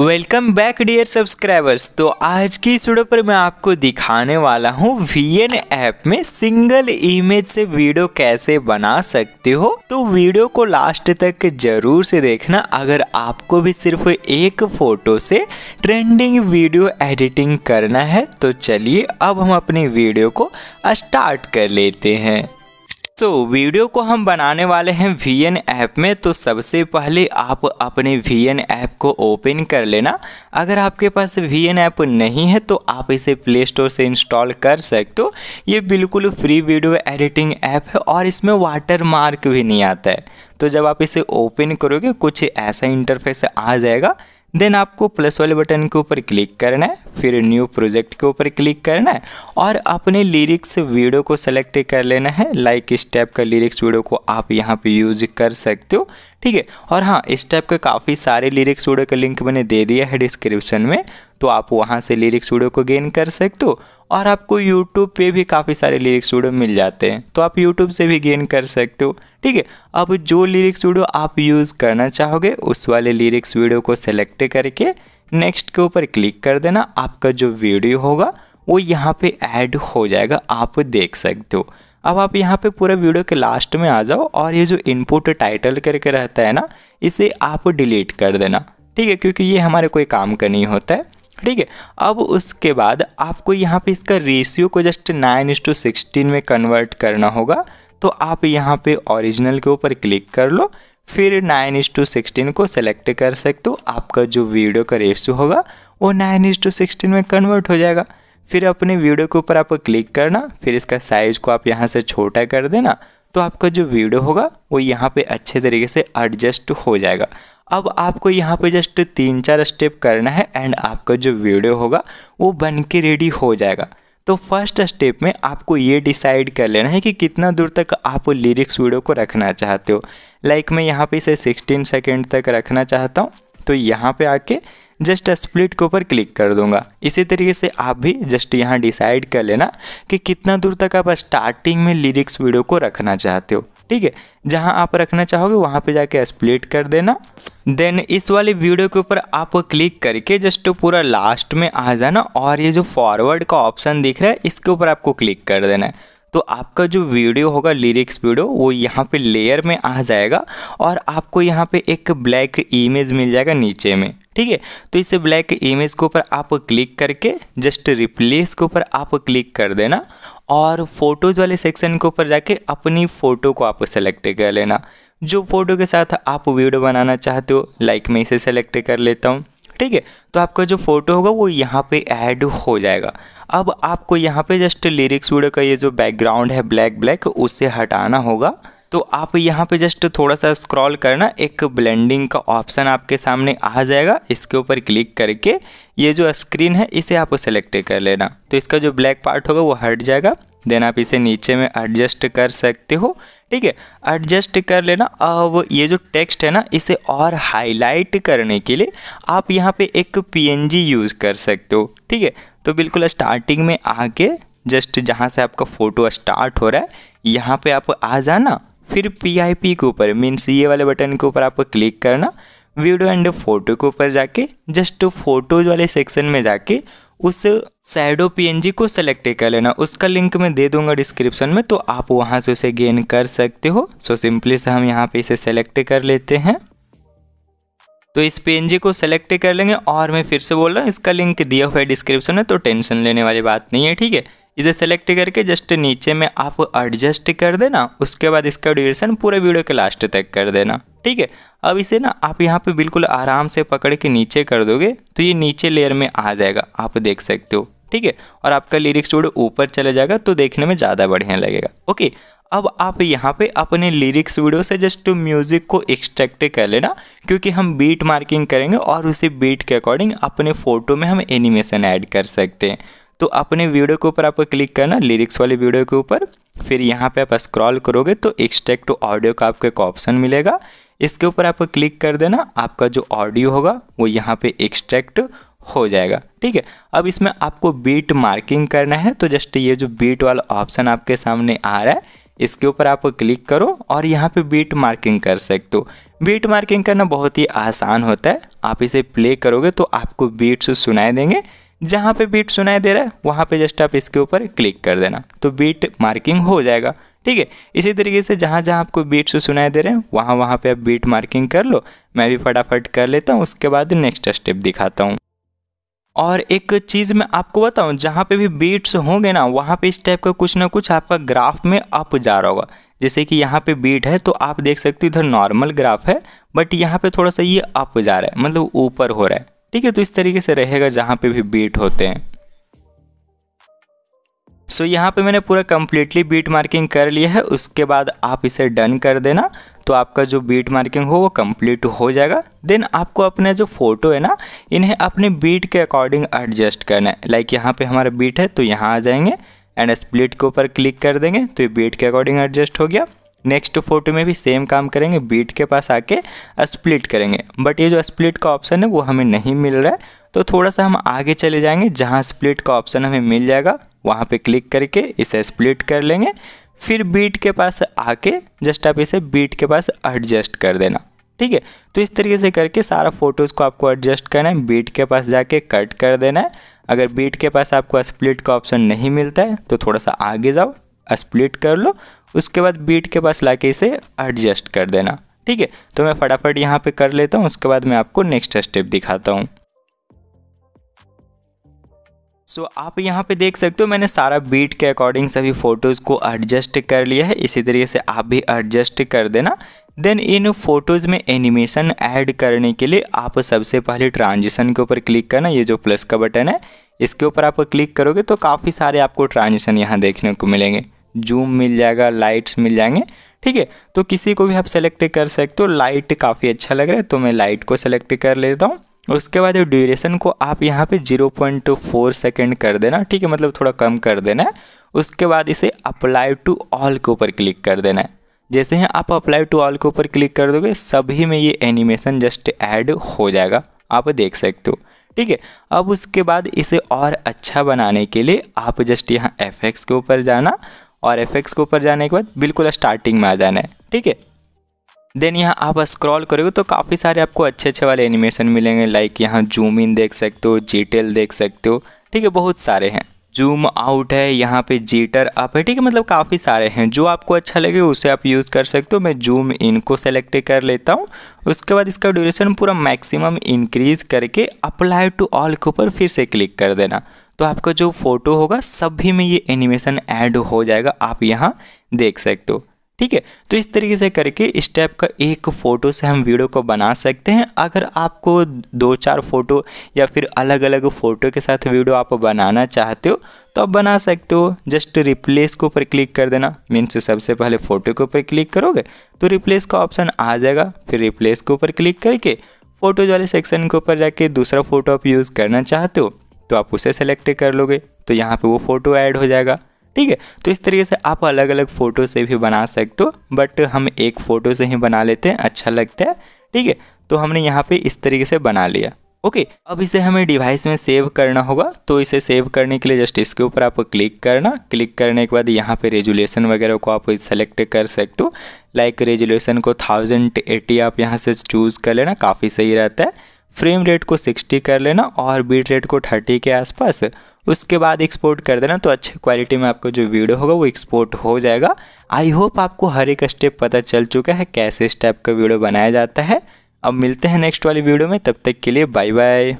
welcome back dear subscribers तो आज की इस वीडियो पर मैं आपको दिखाने वाला हूँ वी ऐप में सिंगल इमेज से वीडियो कैसे बना सकते हो तो वीडियो को लास्ट तक जरूर से देखना अगर आपको भी सिर्फ एक फोटो से ट्रेंडिंग वीडियो एडिटिंग करना है तो चलिए अब हम अपनी वीडियो को स्टार्ट कर लेते हैं सो तो वीडियो को हम बनाने वाले हैं वी एन ऐप में तो सबसे पहले आप अपने वी एन ऐप को ओपन कर लेना अगर आपके पास वी एन ऐप नहीं है तो आप इसे प्ले स्टोर से इंस्टॉल कर सकते हो ये बिल्कुल फ्री वीडियो एडिटिंग ऐप है और इसमें वाटर मार्क भी नहीं आता है तो जब आप इसे ओपन करोगे कुछ ऐसा इंटरफेस आ जाएगा देन आपको प्लस वाले बटन के ऊपर क्लिक करना है फिर न्यू प्रोजेक्ट के ऊपर क्लिक करना है और अपने लिरिक्स वीडियो को सेलेक्ट कर लेना है लाइक इस टाइप का लिरिक्स वीडियो को आप यहाँ पे यूज कर सकते हो ठीक है और हाँ इस टाइप के काफ़ी सारे लिरिक्स वीडियो का लिंक मैंने दे दिया है डिस्क्रिप्शन में तो आप वहाँ से लिरिक्स वीडियो को गेन कर सकते हो और आपको यूट्यूब पे भी काफ़ी सारे लिरिक्स वीडियो मिल जाते हैं तो आप यूट्यूब से भी गेन कर सकते हो ठीक है अब जो लिरिक्स वीडियो आप यूज़ करना चाहोगे उस वाले लिरिक्स वीडियो को सेलेक्ट करके नेक्स्ट के ऊपर क्लिक कर देना आपका जो वीडियो होगा वो यहाँ पे ऐड हो जाएगा आप देख सकते हो अब आप यहाँ पे पूरा वीडियो के लास्ट में आ जाओ और ये जो इनपुट टाइटल करके रहता है ना इसे आप डिलीट कर देना ठीक है क्योंकि ये हमारे कोई काम का नहीं होता है ठीक है अब उसके बाद आपको यहाँ पे इसका रेशियो को just nine is to sixteen में कन्वर्ट करना होगा तो आप यहाँ पे ओरिजिनल के ऊपर क्लिक कर लो फिर नाइन इस टू सिक्सटीन को सेलेक्ट कर सकते हो आपका जो वीडियो का रेशियो होगा वो नाइन इस टू सिक्सटीन में कन्वर्ट हो जाएगा फिर अपने वीडियो के ऊपर आपको क्लिक करना फिर इसका साइज़ को आप यहाँ से छोटा कर देना तो आपका जो वीडियो होगा वो यहाँ पे अच्छे तरीके से एडजस्ट हो जाएगा अब आपको यहाँ पे जस्ट तीन चार स्टेप करना है एंड आपका जो वीडियो होगा वो बन के रेडी हो जाएगा तो फर्स्ट स्टेप में आपको ये डिसाइड कर लेना है कि कितना दूर तक आप लिरिक्स वीडियो को रखना चाहते हो लाइक like मैं यहाँ पे इसे 16 सेकेंड तक रखना चाहता हूँ तो यहाँ पे आके जस्ट स्प्लिट के ऊपर क्लिक कर दूंगा इसी तरीके से आप भी जस्ट यहाँ डिसाइड कर लेना कि कितना दूर तक आप स्टार्टिंग में लिरिक्स वीडियो को रखना चाहते हो ठीक है जहां आप रखना चाहोगे वहां पे जाके स्प्लिट कर देना देन इस वाले वीडियो के ऊपर आप क्लिक करके जस्ट पूरा लास्ट में आ जाना और ये जो फॉरवर्ड का ऑप्शन दिख रहा है इसके ऊपर आपको क्लिक कर देना है तो आपका जो वीडियो होगा लिरिक्स वीडियो वो यहाँ पे लेयर में आ जाएगा और आपको यहाँ पे एक ब्लैक इमेज मिल जाएगा नीचे में ठीक है तो इस ब्लैक इमेज के ऊपर आप क्लिक करके जस्ट रिप्लेस के ऊपर आप क्लिक कर देना और फोटोज़ वाले सेक्शन के ऊपर जाके अपनी फ़ोटो को आप सेलेक्ट कर लेना जो फ़ोटो के साथ आप वीडियो बनाना चाहते हो लाइक मैं इसे सेलेक्ट कर लेता हूँ ठीक है तो आपका जो फ़ोटो होगा वो यहाँ पे ऐड हो जाएगा अब आपको यहाँ पे जस्ट लिरिक्स वीडियो का ये जो बैकग्राउंड है ब्लैक ब्लैक उसे हटाना होगा तो आप यहाँ पे जस्ट थोड़ा सा स्क्रॉल करना एक ब्लेंडिंग का ऑप्शन आपके सामने आ जाएगा इसके ऊपर क्लिक करके ये जो स्क्रीन है इसे आप सेलेक्ट कर लेना तो इसका जो ब्लैक पार्ट होगा वो हट जाएगा देन आप इसे नीचे में एडजस्ट कर सकते हो ठीक है एडजस्ट कर लेना अब ये जो टेक्स्ट है ना इसे और हाईलाइट करने के लिए आप यहाँ पे एक पीएनजी यूज़ कर सकते हो ठीक है तो बिल्कुल स्टार्टिंग में आके जस्ट जहाँ से आपका फ़ोटो स्टार्ट हो रहा है यहाँ पे आप आ जाना फिर पीआईपी के ऊपर मीन्स ये वाले बटन के ऊपर आप क्लिक करना वीडियो एंड फोटो के ऊपर जाके जस्ट फोटोज वाले सेक्शन में जाके उस सैडो पी को सेलेक्ट कर लेना उसका लिंक मैं दे दूंगा डिस्क्रिप्शन में तो आप वहां से उसे गेन कर सकते हो सो सिंपली से हम यहाँ पे इसे सेलेक्ट कर लेते हैं तो इस पी को सेलेक्ट कर लेंगे और मैं फिर से बोल रहा हूँ इसका लिंक दिया हुआ है डिस्क्रिप्शन में तो टेंशन लेने वाली बात नहीं है ठीक है इसे सेलेक्ट करके जस्ट नीचे में आप एडजस्ट कर देना उसके बाद इसका ड्यूरेशन पूरे वीडियो के लास्ट तक कर देना ठीक है अब इसे ना आप यहाँ पे बिल्कुल आराम से पकड़ के नीचे कर दोगे तो ये नीचे लेयर में आ जाएगा आप देख सकते हो ठीक है और आपका लिरिक्स जोड़ ऊपर चला जाएगा तो देखने में ज़्यादा बढ़िया लगेगा ओके अब आप यहाँ पे अपने लिरिक्स वीडियो से जस्ट म्यूज़िक को एक्सट्रैक्ट कर लेना क्योंकि हम बीट मार्किंग करेंगे और उसी बीट के अकॉर्डिंग अपने फ़ोटो में हम एनिमेशन ऐड कर सकते हैं तो अपने वीडियो के ऊपर आपको क्लिक करना लिरिक्स वाले वीडियो के ऊपर फिर यहाँ पे आप स्क्रॉल करोगे तो एक्सट्रैक्ट ऑडियो का आपको एक ऑप्शन मिलेगा इसके ऊपर आपको क्लिक कर देना आपका जो ऑडियो होगा वो यहाँ पे एक्सट्रैक्ट हो जाएगा ठीक है अब इसमें आपको बीट मार्किंग करना है तो जस्ट ये जो बीट वाला ऑप्शन आपके सामने आ रहा है इसके ऊपर आप क्लिक करो और यहाँ पे बीट मार्किंग कर सकते हो बीट मार्किंग करना बहुत ही आसान होता है आप इसे प्ले करोगे तो आपको बीट्स सुनाई देंगे जहाँ पे बीट सुनाई दे रहा है वहाँ पे जस्ट आप इसके ऊपर क्लिक कर देना तो बीट मार्किंग हो जाएगा ठीक है इसी तरीके से जहाँ जहाँ आपको बीट्स सुनाई दे रहे हैं वहाँ वहाँ पे आप बीट मार्किंग कर लो मैं भी फटाफट कर लेता हूँ उसके बाद नेक्स्ट स्टेप दिखाता हूँ और एक चीज़ मैं आपको बताऊँ जहाँ पे भी बीट्स होंगे ना वहाँ पे इस टाइप का कुछ ना कुछ आपका ग्राफ में अप जा रहा होगा जैसे कि यहाँ पे बीट है तो आप देख सकते इधर नॉर्मल ग्राफ है बट यहाँ पे थोड़ा सा ये अप जा रहा है मतलब ऊपर हो रहा है ठीक है तो इस तरीके से रहेगा जहाँ पे भी बीट होते हैं सो यहाँ पे मैंने पूरा कम्प्लीटली बीट मार्किंग कर लिया है उसके बाद आप इसे डन कर देना तो आपका जो बीट मार्किंग हो वो कम्प्लीट हो जाएगा देन आपको अपने जो फ़ोटो है ना इन्हें अपने बीट के अकॉर्डिंग एडजस्ट करना है लाइक यहाँ पे हमारा बीट है तो यहाँ आ जाएंगे एंड स्प्लिट के ऊपर क्लिक कर देंगे तो ये बीट के अकॉर्डिंग एडजस्ट हो गया नेक्स्ट फोटो में भी सेम काम करेंगे बीट के पास आके स्प्लिट करेंगे बट ये जो स्प्लिट का ऑप्शन है वो हमें नहीं मिल रहा है तो थोड़ा सा हम आगे चले जाएंगे जहाँ स्प्लिट का ऑप्शन हमें मिल जाएगा वहाँ पे क्लिक करके इसे स्प्लिट कर लेंगे फिर बीट के पास आके जस्ट आप इसे बीट के पास एडजस्ट कर देना ठीक है तो इस तरीके से करके सारा फोटोज़ को आपको एडजस्ट करना है बीट के पास जाके कट कर देना है अगर बीट के पास आपको स्प्लिट का ऑप्शन नहीं मिलता है तो थोड़ा सा आगे जाओ स्प्लिट कर लो उसके बाद बीट के पास लाके इसे एडजस्ट कर देना ठीक है तो मैं फटाफट यहाँ पे कर लेता हूँ उसके बाद मैं आपको नेक्स्ट स्टेप दिखाता हूँ सो so, आप यहाँ पे देख सकते हो मैंने सारा बीट के अकॉर्डिंग सभी फ़ोटोज़ को एडजस्ट कर लिया है इसी तरीके से आप भी एडजस्ट कर देना देन इन फोटोज़ में एनिमेशन ऐड करने के लिए आप सबसे पहले ट्रांजिशन के ऊपर क्लिक करना ये जो प्लस का बटन है इसके ऊपर आप क्लिक करोगे तो काफ़ी सारे आपको ट्रांजिशन यहाँ देखने को मिलेंगे जूम मिल जाएगा लाइट्स मिल जाएंगे ठीक है तो किसी को भी आप सेलेक्ट कर सकते हो लाइट काफ़ी अच्छा लग रहा है तो मैं लाइट को सेलेक्ट कर लेता हूँ उसके बाद ड्यूरेशन को आप यहाँ पे 0.4 सेकेंड कर देना ठीक है मतलब थोड़ा कम कर देना है उसके बाद इसे अप्लाई टू ऑल के ऊपर क्लिक कर देना है जैसे ही आप अप्लाई टू ऑल के ऊपर क्लिक कर दोगे सभी में ये एनिमेशन जस्ट ऐड हो जाएगा आप देख सकते हो ठीक है अब उसके बाद इसे और अच्छा बनाने के लिए आप जस्ट यहाँ एफ के ऊपर जाना और एफ के ऊपर जाने के बाद बिल्कुल स्टार्टिंग में आ जाना है ठीक है देन यहाँ आप स्क्रॉल करोगे तो काफ़ी सारे आपको अच्छे अच्छे वाले एनिमेशन मिलेंगे लाइक यहाँ जूम इन देख सकते हो जीटेल देख सकते हो ठीक है बहुत सारे हैं जूम आउट है यहाँ पे जीटर अप है ठीक है मतलब काफ़ी सारे हैं जो आपको अच्छा लगे उसे आप यूज़ कर सकते हो मैं जूम इन को सेलेक्ट कर लेता हूँ उसके बाद इसका ड्यूरेशन पूरा मैक्सिमम इंक्रीज़ करके अप्लाई टू ऑल के ऊपर फिर से क्लिक कर देना तो आपका जो फ़ोटो होगा सभी में ये एनिमेशन ऐड हो जाएगा आप यहाँ देख सकते हो ठीक है तो इस तरीके से करके इस टाइप का एक फ़ोटो से हम वीडियो को बना सकते हैं अगर आपको दो चार फ़ोटो या फिर अलग अलग फ़ोटो के साथ वीडियो आप बनाना चाहते हो तो आप बना सकते हो जस्ट रिप्लेस के ऊपर क्लिक कर देना मीन्स सबसे पहले फ़ोटो के ऊपर क्लिक करोगे तो रिप्लेस का ऑप्शन आ जाएगा फिर रिप्लेस के ऊपर क्लिक करके फ़ोटोज वाले सेक्शन के ऊपर जाके दूसरा फ़ोटो आप यूज़ करना चाहते हो तो आप उसे सेलेक्ट कर लोगे तो यहाँ पे वो फ़ोटो ऐड हो जाएगा ठीक है तो इस तरीके से आप अलग अलग फ़ोटो से भी बना सकते हो बट हम एक फ़ोटो से ही बना लेते हैं अच्छा लगता है ठीक है तो हमने यहाँ पे इस तरीके से बना लिया ओके अब इसे हमें डिवाइस में सेव करना होगा तो इसे सेव करने के लिए जस्ट इसके ऊपर आप क्लिक करना क्लिक करने के बाद यहाँ पे रेजुलेशन वगैरह को आप सेलेक्ट कर सकते हो लाइक रेजुलेशन को थाउजेंड एटी आप यहाँ से चूज़ कर लेना काफ़ी सही रहता है फ्रेम रेट को 60 कर लेना और बीट रेट को 30 के आसपास उसके बाद एक्सपोर्ट कर देना तो अच्छे क्वालिटी में आपको जो वीडियो होगा वो एक्सपोर्ट हो जाएगा आई होप आपको हर एक स्टेप पता चल चुका है कैसे इस टाइप का वीडियो बनाया जाता है अब मिलते हैं नेक्स्ट वाली वीडियो में तब तक के लिए बाय बाय